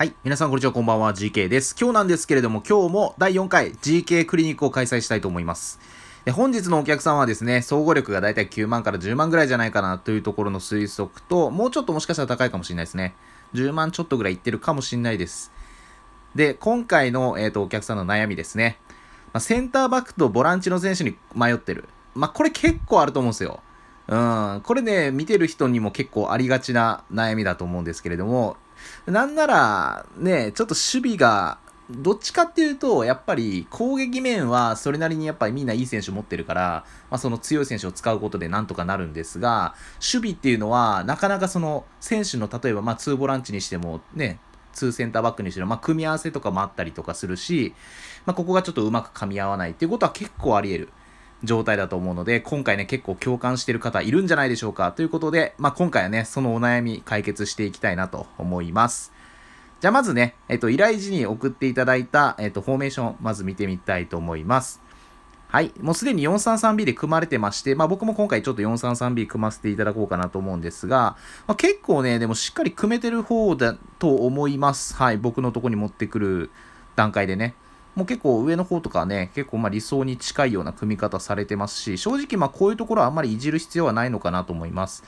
はい。皆さん、こんにちは。こんばんは。GK です。今日なんですけれども、今日も第4回 GK クリニックを開催したいと思います。で本日のお客さんはですね、総合力がだいたい9万から10万ぐらいじゃないかなというところの推測と、もうちょっともしかしたら高いかもしれないですね。10万ちょっとぐらいいってるかもしれないです。で、今回の、えーと、お客さんの悩みですね。まあ、センターバックとボランチの選手に迷ってる。まあ、これ結構あると思うんですよ。うん、これね、見てる人にも結構ありがちな悩みだと思うんですけれども、なんなら、ね、ちょっと守備が、どっちかっていうと、やっぱり攻撃面はそれなりにやっぱりみんないい選手持ってるから、まあ、その強い選手を使うことでなんとかなるんですが、守備っていうのはなかなかその選手の例えばまあ2ボランチにしてもね、2センターバックにしろ、まあ、組み合わせとかもあったりとかするし、まあ、ここがちょっとうまく噛み合わないっていうことは結構あり得る。状態だと思うので、今回ね、結構共感してる方いるんじゃないでしょうか。ということで、まあ、今回はね、そのお悩み解決していきたいなと思います。じゃあまずね、えっと、依頼時に送っていただいた、えっと、フォーメーション、まず見てみたいと思います。はい。もうすでに 433B で組まれてまして、まあ僕も今回ちょっと 433B 組ませていただこうかなと思うんですが、まあ、結構ね、でもしっかり組めてる方だと思います。はい。僕のとこに持ってくる段階でね。もう結構上の方とかね、結構ま理想に近いような組み方されてますし、正直まこういうところはあんまりいじる必要はないのかなと思います。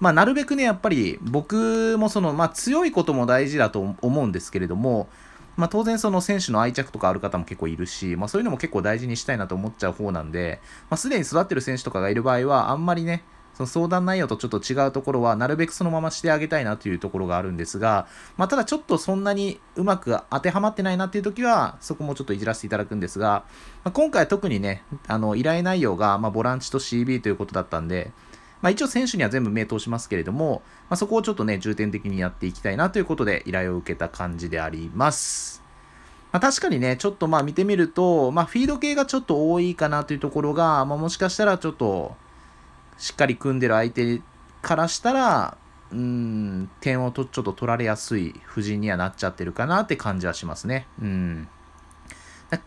まあ、なるべくね、やっぱり僕もその、まあ、強いことも大事だと思うんですけれども、まあ、当然その選手の愛着とかある方も結構いるし、まあ、そういうのも結構大事にしたいなと思っちゃう方なんで、まあ、すでに育ってる選手とかがいる場合は、あんまりね、その相談内容とちょっと違うところは、なるべくそのまましてあげたいなというところがあるんですが、まあ、ただちょっとそんなにうまく当てはまってないなっていう時は、そこもちょっといじらせていただくんですが、まあ、今回特にね、あの、依頼内容が、まボランチと CB ということだったんで、まあ、一応選手には全部名通しますけれども、まあ、そこをちょっとね、重点的にやっていきたいなということで依頼を受けた感じであります。まあ、確かにね、ちょっとまあ見てみると、まあ、フィード系がちょっと多いかなというところが、まあ、もしかしたらちょっと、しっかり組んでる相手からしたら、うん、点をとちょっと取られやすい布陣にはなっちゃってるかなって感じはしますね。うん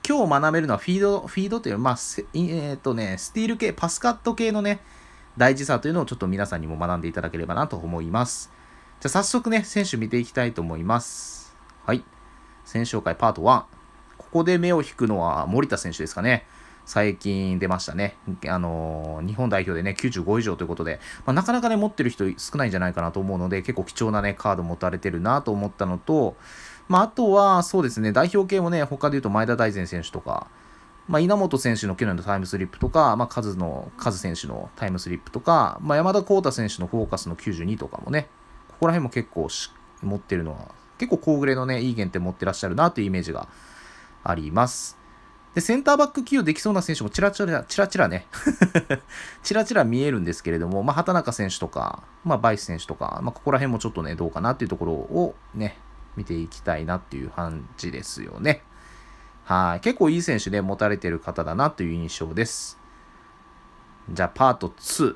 今日学べるのはフィード、フィードという、まあ、えっ、ー、とね、スティール系、パスカット系のね、大事さというのをちょっと皆さんにも学んでいただければなと思います。じゃあ早速ね、選手見ていきたいと思います。はい。選手紹介パート1。ここで目を引くのは森田選手ですかね。最近出ましたね。あのー、日本代表でね、95以上ということで、まあ、なかなかね、持ってる人少ないんじゃないかなと思うので、結構貴重なね、カード持たれてるなと思ったのと、まあ、あとは、そうですね、代表系もね、他で言うと前田大然選手とか、まあ、稲本選手の去年のタイムスリップとか、まあ、カズの、カズ選手のタイムスリップとか、まあ、山田耕太選手のフォーカスの92とかもね、ここら辺も結構持ってるのは、結構高グレのね、いい限定持ってらっしゃるなというイメージがあります。で、センターバック起用できそうな選手もチラチラ、チラチラね チラチラ見えるんですけれども、まあ、畑中選手とか、まあ、バイス選手とか、まあ、ここら辺もちょっとね、どうかなっていうところをね、見ていきたいなっていう感じですよね。はい。結構いい選手で持たれてる方だなという印象です。じゃあ、パート2。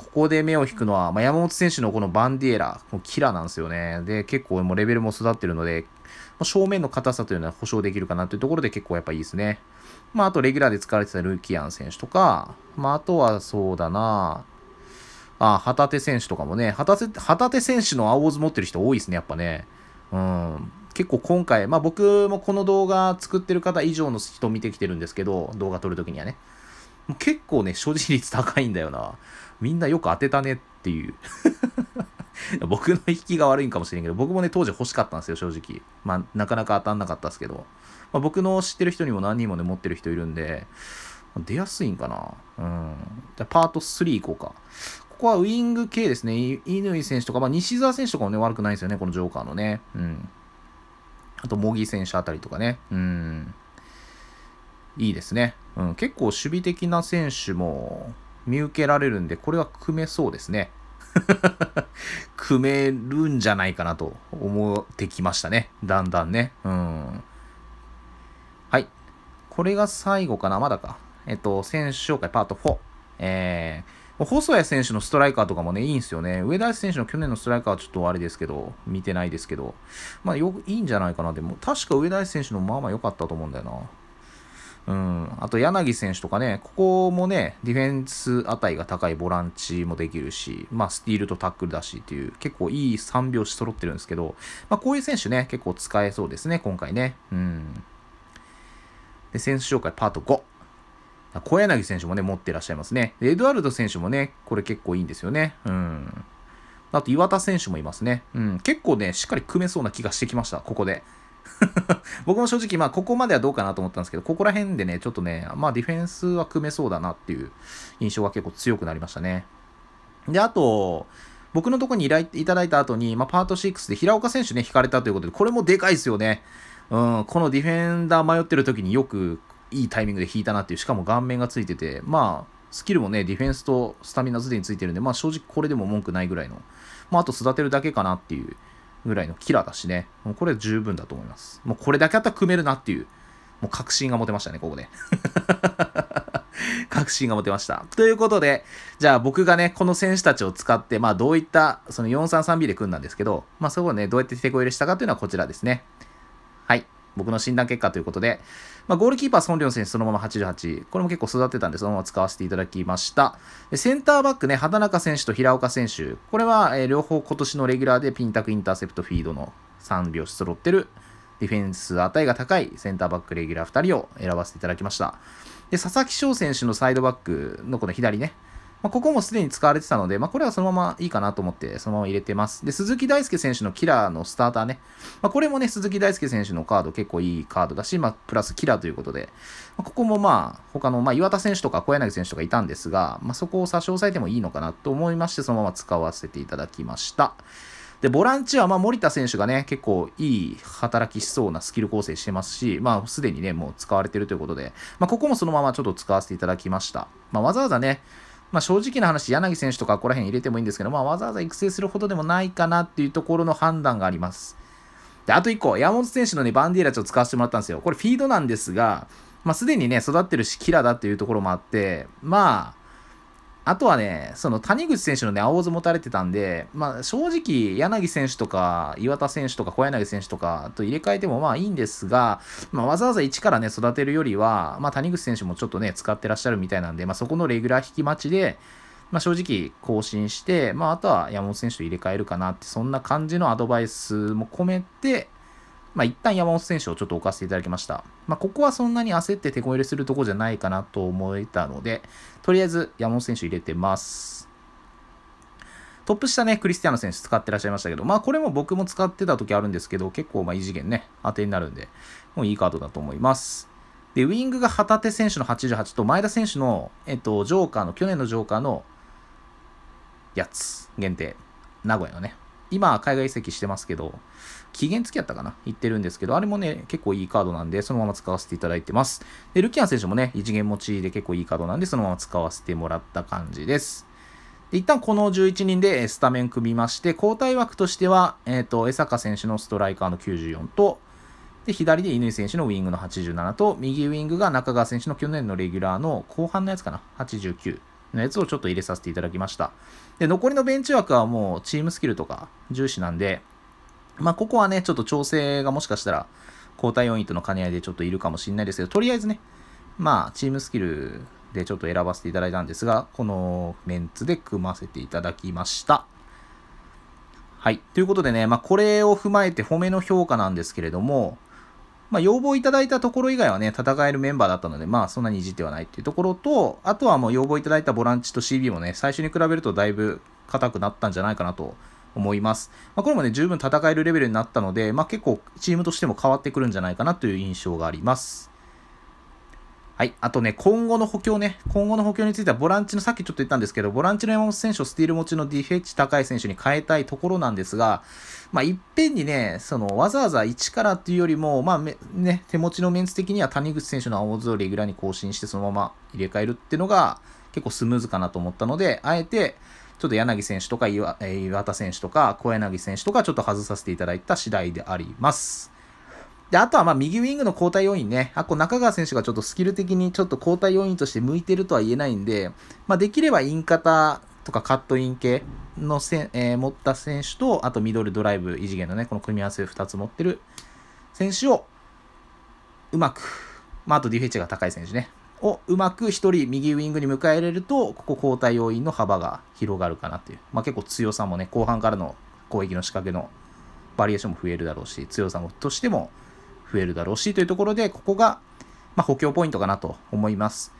ここで目を引くのは、まあ、山本選手のこのバンディエラ、キラなんですよね。で、結構もうレベルも育ってるので、正面の硬さというのは保証できるかなというところで結構やっぱいいですね。まあ、あとレギュラーで使われてたルーキアン選手とか、まあ、あとはそうだなあ、旗手選手とかもね、旗手、旗手選手の青ズ持ってる人多いですね、やっぱね。うん。結構今回、まあ僕もこの動画作ってる方以上の人見てきてるんですけど、動画撮るときにはね。結構ね、所持率高いんだよな。みんなよく当てたねっていう 僕の引きが悪いんかもしれんけど、僕もね、当時欲しかったんですよ、正直。まあ、なかなか当たんなかったですけど。まあ、僕の知ってる人にも何人もね、持ってる人いるんで、出やすいんかな。うん。じゃパート3いこうか。ここはウイング系ですね。乾選手とか、まあ、西澤選手とかもね、悪くないですよね、このジョーカーのね。うん。あと、茂木選手あたりとかね。うん。いいですね。うん、結構守備的な選手も見受けられるんで、これは組めそうですね。組めるんじゃないかなと思ってきましたね。だんだんね。うん。はい。これが最後かな。まだか。えっと、選手紹介パート4。えー、細谷選手のストライカーとかもね、いいんですよね。上田選手の去年のストライカーはちょっとあれですけど、見てないですけど、まあよ、いいんじゃないかな。でも、確か上田選手のまあまあ良かったと思うんだよな。うん、あと柳選手とかね、ここもね、ディフェンス値が高いボランチもできるし、まあ、スティールとタックルだしっていう、結構いい3拍子揃ってるんですけど、まあ、こういう選手ね、結構使えそうですね、今回ね。うん。で、選手紹介パート5。小柳選手もね、持ってらっしゃいますね。エドワルド選手もね、これ結構いいんですよね。うん。あと、岩田選手もいますね。うん。結構ね、しっかり組めそうな気がしてきました、ここで。僕も正直、まあ、ここまではどうかなと思ったんですけど、ここら辺でね、ちょっとね、まあ、ディフェンスは組めそうだなっていう印象が結構強くなりましたね。で、あと、僕のとこに依頼いただいた後に、まあ、パート6で平岡選手ね、引かれたということで、これもでかいですよね。うん、このディフェンダー迷ってる時によくいいタイミングで引いたなっていう、しかも顔面がついてて、まあ、スキルもね、ディフェンスとスタミナすでについてるんで、まあ正直これでも文句ないぐらいの、まああと育てるだけかなっていうぐらいのキラーだしね。もうこれ十分だと思います。もうこれだけあったら組めるなっていう、もう確信が持てましたね、ここで。確信が持てました。ということで、じゃあ僕がね、この選手たちを使って、まあどういった、その 433B で組んだんですけど、まあそこをね、どうやって手こ入れしたかというのはこちらですね。はい。僕の診断結果ということで、まあ、ゴールキーパー、ソンリョン選手、そのまま88。これも結構育ってたんで、そのまま使わせていただきました。センターバックね、畑中選手と平岡選手。これは、えー、両方今年のレギュラーでピンタクインターセプトフィードの3拍子揃ってるディフェンス値が高いセンターバックレギュラー2人を選ばせていただきました。で、佐々木翔選手のサイドバックのこの左ね、まあ、ここもすでに使われてたので、まあ、これはそのままいいかなと思って、そのまま入れてます。で、鈴木大輔選手のキラーのスターターね。まあ、これもね、鈴木大輔選手のカード結構いいカードだし、まあ、プラスキラーということで、まあ、ここもまあ、他の、まあ、岩田選手とか小柳選手とかいたんですが、まあ、そこを差し押さえてもいいのかなと思いまして、そのまま使わせていただきました。で、ボランチは、まあ、森田選手がね、結構いい働きしそうなスキル構成してますし、まあ、すでにね、もう使われてるということで、まあ、ここもそのままちょっと使わせていただきました。まあ、わざわざね、まあ、正直な話、柳選手とかここら辺入れてもいいんですけど、まあ、わざわざ育成するほどでもないかなっていうところの判断があります。で、あと1個、山本選手のね、バンディーラチを使わせてもらったんですよ。これフィードなんですが、まあ、すでにね、育ってるし、キラだっていうところもあって、まあ、あとはね、その谷口選手のね、青図持たれてたんで、まあ正直、柳選手とか、岩田選手とか、小柳選手とかと入れ替えてもまあいいんですが、まあ、わざわざ一からね、育てるよりは、まあ谷口選手もちょっとね、使ってらっしゃるみたいなんで、まあそこのレギュラー引き待ちで、まあ正直更新して、まああとは山本選手と入れ替えるかなって、そんな感じのアドバイスも込めて、まあ、一旦山本選手をちょっと置かせていただきました。まあ、ここはそんなに焦って手こ入れするとこじゃないかなと思えたので、とりあえず山本選手入れてます。トップ下ね、クリスティアーノ選手使ってらっしゃいましたけど、まあこれも僕も使ってた時あるんですけど、結構まあ異次元ね、当てになるんで、もういいカードだと思います。で、ウィングが旗手選手の88と前田選手の、えっと、ジョーカーの、去年のジョーカーのやつ、限定、名古屋のね、今、海外移籍してますけど、期限付きやったかな言ってるんですけど、あれもね、結構いいカードなんで、そのまま使わせていただいてます。で、ルキアン選手もね、一元持ちで結構いいカードなんで、そのまま使わせてもらった感じです。で、一旦この11人でスタメン組みまして、交代枠としては、えっ、ー、と、江坂選手のストライカーの94と、で、左で乾選手のウィングの87と、右ウィングが中川選手の去年のレギュラーの後半のやつかな、89。のやつをちょっと入れさせていただきました。で、残りのベンチ枠はもうチームスキルとか重視なんで、まあ、ここはね、ちょっと調整がもしかしたら、交代要員との兼ね合いでちょっといるかもしれないですけど、とりあえずね、まあ、チームスキルでちょっと選ばせていただいたんですが、このメンツで組ませていただきました。はい。ということでね、まあ、これを踏まえて褒めの評価なんですけれども、まあ、要望いただいたところ以外はね、戦えるメンバーだったので、まあ、そんなにいじってはないっていうところと、あとはもう要望いただいたボランチと CB もね、最初に比べるとだいぶ硬くなったんじゃないかなと思います。まあ、これもね、十分戦えるレベルになったので、まあ、結構チームとしても変わってくるんじゃないかなという印象があります。はい。あとね、今後の補強ね。今後の補強については、ボランチの、さっきちょっと言ったんですけど、ボランチの山本選手をスティール持ちの DH 高い選手に変えたいところなんですが、まあ、いっぺんにね、その、わざわざ1からっていうよりも、まあ、ね、手持ちのメンツ的には谷口選手の青図をレギュラーに更新して、そのまま入れ替えるっていうのが、結構スムーズかなと思ったので、あえて、ちょっと柳選手とか岩田選手とか小柳選手とかちょっと外させていただいた次第であります。で、あとはまあ右ウィングの交代要因ね、あこう中川選手がちょっとスキル的にちょっと交代要因として向いてるとは言えないんで、まあ、できればイン方とかカットイン系のせ、えー、持った選手と、あとミドルドライブ、異次元のね、この組み合わせ2つ持ってる選手をうまく、まあ、あとェ f h が高い選手ね、をうまく1人右ウィングに迎えれると、ここ交代要因の幅が広がるかなっていう、まあ、結構強さもね、後半からの攻撃の仕掛けのバリエーションも増えるだろうし、強さとしても、増えるだろうしというところで、ここが、まあ、補強ポイントかなと思います。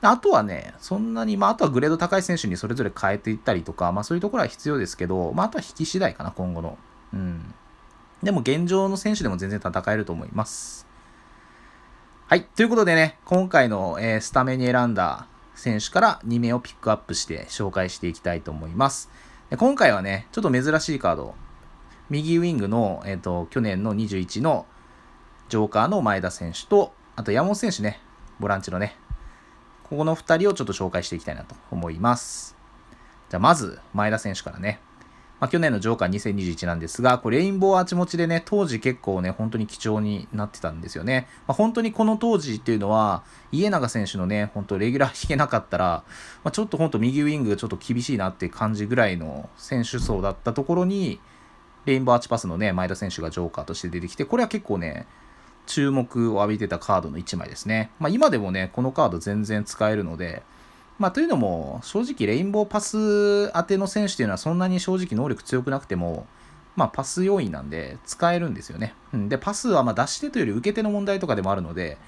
あとはね、そんなに、まあ、あとはグレード高い選手にそれぞれ変えていったりとか、まあ、そういうところは必要ですけど、まあ、あとは引き次第かな、今後の。うん。でも、現状の選手でも全然戦えると思います。はい。ということでね、今回の、えー、スタメンに選んだ選手から2名をピックアップして紹介していきたいと思います。で今回はね、ちょっと珍しいカード。右ウィングの、えっ、ー、と、去年の21のジョーカーの前田選手と、あと山本選手ね、ボランチのね、ここの2人をちょっと紹介していきたいなと思います。じゃあまず、前田選手からね。まあ、去年のジョーカー2021なんですが、これレインボーアーチ持ちでね、当時結構ね、本当に貴重になってたんですよね。まあ、本当にこの当時っていうのは、家永選手のね、本当レギュラー引けなかったら、まあ、ちょっと本当右ウィングちょっと厳しいなって感じぐらいの選手層だったところに、レインボーアーチパスのね、前田選手がジョーカーとして出てきて、これは結構ね、注目を浴びてたカードの1枚ですね。まあ、今でもね、このカード全然使えるので、まあ、というのも、正直レインボーパス当ての選手というのはそんなに正直能力強くなくても、まあ、パス要因なんで使えるんですよね。うん、で、パスはま出し手というより受け手の問題とかでもあるので、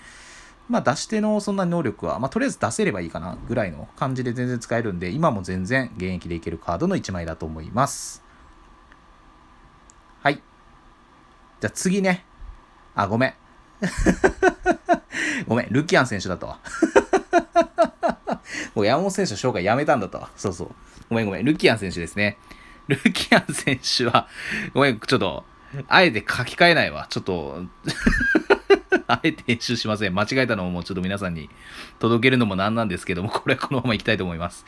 ま出し手のそんな能力は、まとりあえず出せればいいかなぐらいの感じで全然使えるんで、今も全然現役でいけるカードの1枚だと思います。はい。じゃあ次ね。あ、ごめん。ごめん、ルキアン選手だったわ。もう山本選手の紹介やめたんだったわ。そうそう。ごめんごめん、ルキアン選手ですね。ルキアン選手は、ごめん、ちょっと、あえて書き換えないわ。ちょっと あえて編集しません。間違えたのもうちょっと皆さんに届けるのもなんなんですけども、これはこのままいきたいと思います。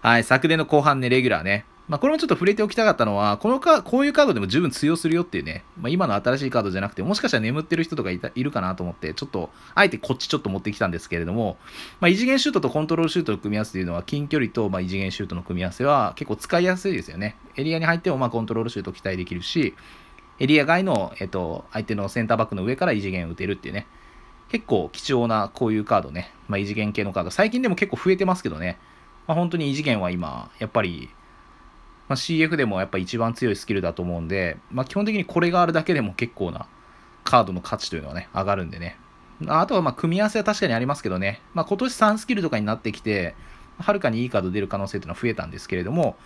はい、昨年の後半ね、レギュラーね、まあ、これもちょっと触れておきたかったのは、このか、こういうカードでも十分通用するよっていうね、まあ、今の新しいカードじゃなくて、もしかしたら眠ってる人とかいたいるかなと思って、ちょっと、あえてこっちちょっと持ってきたんですけれども、まあ、異次元シュートとコントロールシュートの組み合わせというのは、近距離と、ま異次元シュートの組み合わせは結構使いやすいですよね。エリアに入っても、まコントロールシュート期待できるし、エリア外の、えっと、相手のセンターバックの上から異次元打てるっていうね、結構貴重なこういうカードね、ま異次元系のカード、最近でも結構増えてますけどね、ま本当に異次元は今、やっぱり、まあ、CF でもやっぱ一番強いスキルだと思うんで、まあ、基本的にこれがあるだけでも結構なカードの価値というのはね、上がるんでね。あとはま組み合わせは確かにありますけどね、まあ、今年3スキルとかになってきて、はるかにいいカード出る可能性というのは増えたんですけれども、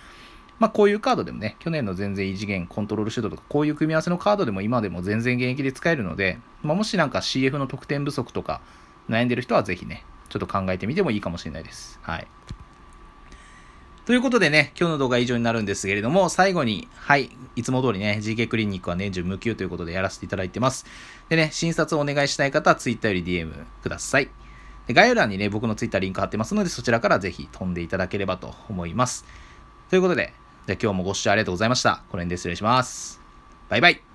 まあ、こういうカードでもね、去年の全然異次元コントロールシュートとか、こういう組み合わせのカードでも今でも全然現役で使えるので、まあ、もしなんか CF の得点不足とか悩んでる人はぜひね、ちょっと考えてみてもいいかもしれないです。はい。ということでね、今日の動画は以上になるんですけれども、最後に、はい、いつも通りね、GK クリニックは年中無休ということでやらせていただいてます。でね、診察をお願いしたい方は Twitter より DM ください。で概要欄にね、僕の Twitter リンク貼ってますので、そちらからぜひ飛んでいただければと思います。ということで、じゃあ今日もご視聴ありがとうございました。この辺で失礼します。バイバイ。